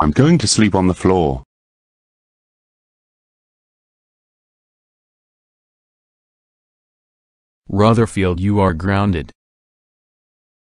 I'm going to sleep on the floor. Rutherfield you are grounded.